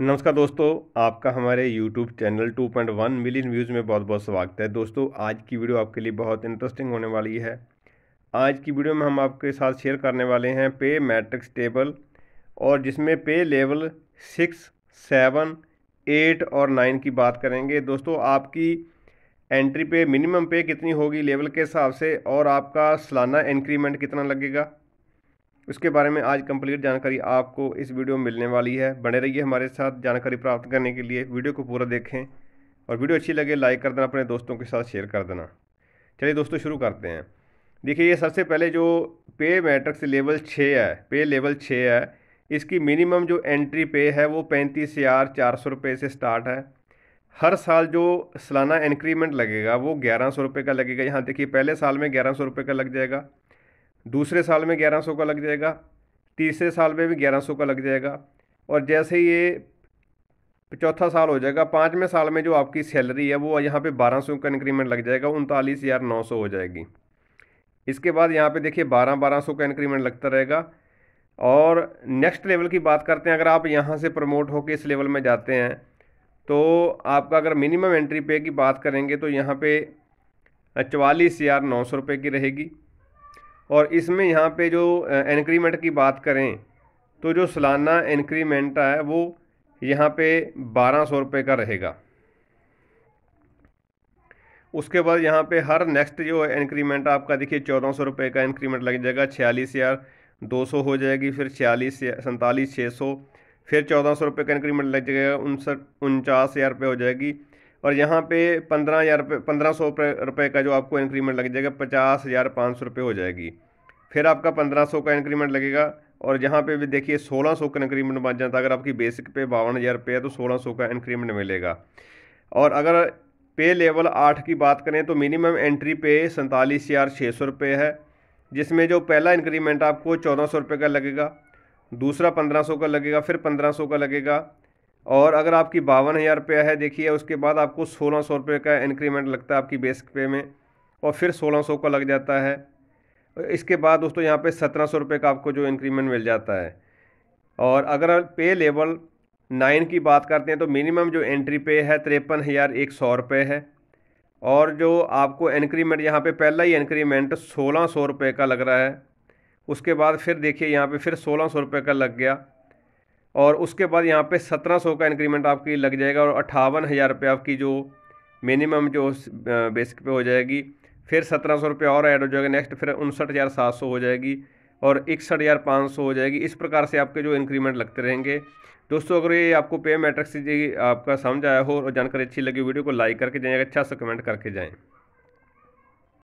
नमस्कार दोस्तों आपका हमारे YouTube चैनल 2.1 मिलियन व्यूज़ में बहुत बहुत स्वागत है दोस्तों आज की वीडियो आपके लिए बहुत इंटरेस्टिंग होने वाली है आज की वीडियो में हम आपके साथ शेयर करने वाले हैं पे मैट्रिक्स टेबल और जिसमें pay level six seven eight और नाइन की बात करेंगे दोस्तों आपकी एंट्री पे मिनिमम पे कितनी होगी लेवल के हिसाब से और आपका सालाना इंक्रीमेंट कितना लगेगा उसके बारे में आज कंप्लीट जानकारी आपको इस वीडियो में मिलने वाली है बने रहिए हमारे साथ जानकारी प्राप्त करने के लिए वीडियो को पूरा देखें और वीडियो अच्छी लगे लाइक कर देना अपने दोस्तों के साथ शेयर कर देना चलिए दोस्तों शुरू करते हैं देखिए ये सबसे पहले जो पे मैट्रिक्स लेवल छः है पे लेवल छः है इसकी मिनिमम जो एंट्री पे है वो पैंतीस हज़ार चार सौ रुपये से स्टार्ट है हर साल जो सालाना इंक्रीमेंट लगेगा वो ग्यारह सौ रुपये का लगेगा यहाँ देखिए पहले साल में ग्यारह सौ रुपये का लग जाएगा दूसरे साल में ग्यारह सौ का लग जाएगा तीसरे साल में भी ग्यारह सौ का लग जाएगा और जैसे ये चौथा साल हो जाएगा पाँचवें साल में जो आपकी सैलरी है वो यहाँ पे बारह सौ का इंक्रीमेंट लग जाएगा उनतालीस हज़ार नौ सौ हो जाएगी इसके बाद यहाँ पे देखिए बारह बारह सौ का इंक्रीमेंट लगता रहेगा और नेक्स्ट लेवल की बात करते हैं अगर आप यहाँ से प्रमोट होकर इस लेवल में जाते हैं तो आपका अगर मिनिमम एंट्री पे की बात करेंगे तो यहाँ पर चवालीस हज़ार नौ सौ रुपये की रहेगी और इसमें यहाँ पे जो इंक्रीमेंट की बात करें तो जो सालाना इंक्रीमेंट है वो यहाँ पे बारह सौ रुपये का रहेगा उसके बाद यहाँ पे हर नेक्स्ट जो है इंक्रीमेंट आपका देखिए चौदह सौ रुपये का इंक्रीमेंट लग जाएगा छियालीस हज़ार दो सौ हो जाएगी फिर छियालीस सैंतालीस छः सौ फिर चौदह सौ रुपये का इंक्रीमेंट लग जाएगा उनसठ उनचास हज़ार रुपये हो जाएगी और यहाँ पे पंद्रह हज़ार रुपये पंद्रह सौ रुपये का जो आपको इंक्रीमेंट लग जाएगा पचास हज़ार पाँच सौ रुपये हो जाएगी फिर आपका पंद्रह सौ का इंक्रीमेंट लगेगा और यहाँ पे भी देखिए सोलह सौ का इंक्रीमेंट बन जाता है अगर आपकी बेसिक पे बावन हज़ार रुपये है तो सोलह सौ का इंक्रीमेंट मिलेगा और अगर पे लेवल आठ की बात करें तो मिनिमम एंट्री पे सैंतालीस हज़ार छः सौ रुपये है जिसमें जो पहला इंक्रीमेंट आपको चौदह सौ रुपये का लगेगा दूसरा पंद्रह सौ का लगेगा फिर पंद्रह सौ का लगेगा और अगर आपकी बावन हज़ार रुपया है देखिए उसके बाद आपको सोलह सौ रुपये का इंक्रीमेंट लगता है आपकी बेसिक पे में और फिर सोलह सौ का लग जाता है इसके बाद दोस्तों यहाँ पे सत्रह सौ रुपये का आपको जो इंक्रीमेंट मिल जाता है और अगर पे लेवल नाइन की बात करते हैं तो मिनिमम जो एंट्री पे है तिरपन हज़ार एक सौ रुपये है और जो आपको इंक्रीमेंट यहाँ पे पहला ही इंक्रीमेंट सोलह सौ रुपये का लग रहा है उसके बाद फिर देखिए यहाँ पे फिर सोलह सौ रुपये का लग गया और उसके बाद यहाँ पे 1700 का इंक्रीमेंट आपकी लग जाएगा और अट्ठावन हज़ार रुपये आपकी जो मिनिमम जो बेसिक पे हो जाएगी फिर सत्रह सौ रुपये और ऐड हो जाएगा नेक्स्ट फिर उनसठ हज़ार सात सौ हो जाएगी और इकसठ हज़ार पाँच सौ हो जाएगी इस प्रकार से आपके जो इंक्रीमेंट लगते रहेंगे दोस्तों अगर ये आपको पे मैट्रिक्स आपका समझ आया हो और जानकारी अच्छी लगी वीडियो को लाइक करके जाएँ अच्छा सा कमेंट करके जाएँ